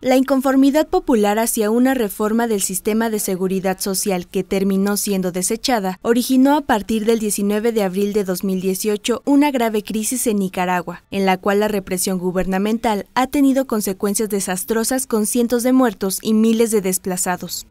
La inconformidad popular hacia una reforma del sistema de seguridad social que terminó siendo desechada originó a partir del 19 de abril de 2018 una grave crisis en Nicaragua, en la cual la represión gubernamental ha tenido consecuencias desastrosas con cientos de muertos y miles de desplazados.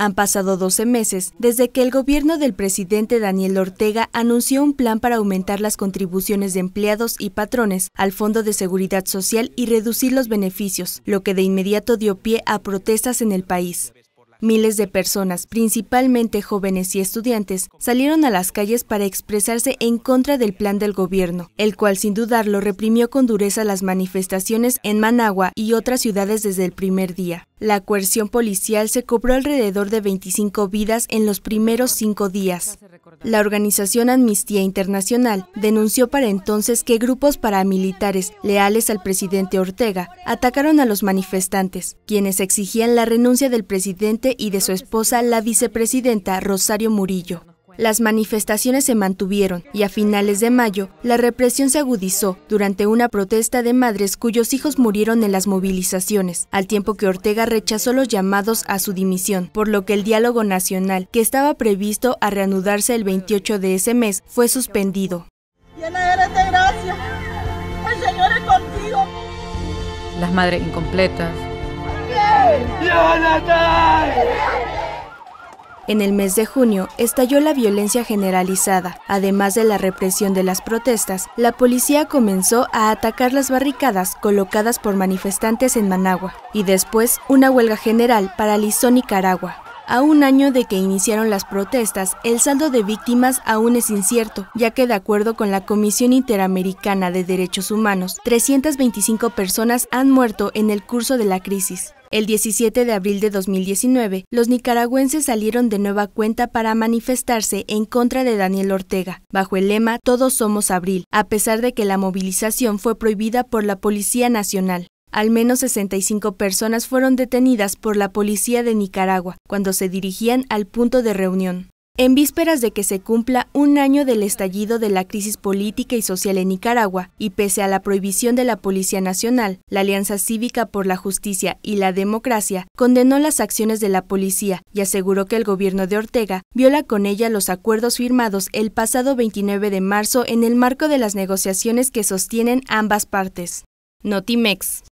Han pasado 12 meses desde que el gobierno del presidente Daniel Ortega anunció un plan para aumentar las contribuciones de empleados y patrones al Fondo de Seguridad Social y reducir los beneficios, lo que de inmediato dio pie a protestas en el país. Miles de personas, principalmente jóvenes y estudiantes, salieron a las calles para expresarse en contra del plan del gobierno, el cual sin dudarlo reprimió con dureza las manifestaciones en Managua y otras ciudades desde el primer día. La coerción policial se cobró alrededor de 25 vidas en los primeros cinco días. La organización Amnistía Internacional denunció para entonces que grupos paramilitares leales al presidente Ortega atacaron a los manifestantes, quienes exigían la renuncia del presidente y de su esposa, la vicepresidenta Rosario Murillo las manifestaciones se mantuvieron y a finales de mayo la represión se agudizó durante una protesta de madres cuyos hijos murieron en las movilizaciones, al tiempo que Ortega rechazó los llamados a su dimisión, por lo que el diálogo nacional, que estaba previsto a reanudarse el 28 de ese mes, fue suspendido. de gracia, Señor contigo. Las madres incompletas. En el mes de junio estalló la violencia generalizada. Además de la represión de las protestas, la policía comenzó a atacar las barricadas colocadas por manifestantes en Managua y después una huelga general paralizó Nicaragua. A un año de que iniciaron las protestas, el saldo de víctimas aún es incierto, ya que de acuerdo con la Comisión Interamericana de Derechos Humanos, 325 personas han muerto en el curso de la crisis. El 17 de abril de 2019, los nicaragüenses salieron de nueva cuenta para manifestarse en contra de Daniel Ortega, bajo el lema Todos somos Abril, a pesar de que la movilización fue prohibida por la Policía Nacional. Al menos 65 personas fueron detenidas por la policía de Nicaragua cuando se dirigían al punto de reunión. En vísperas de que se cumpla un año del estallido de la crisis política y social en Nicaragua, y pese a la prohibición de la Policía Nacional, la Alianza Cívica por la Justicia y la Democracia condenó las acciones de la policía y aseguró que el gobierno de Ortega viola con ella los acuerdos firmados el pasado 29 de marzo en el marco de las negociaciones que sostienen ambas partes. Notimex.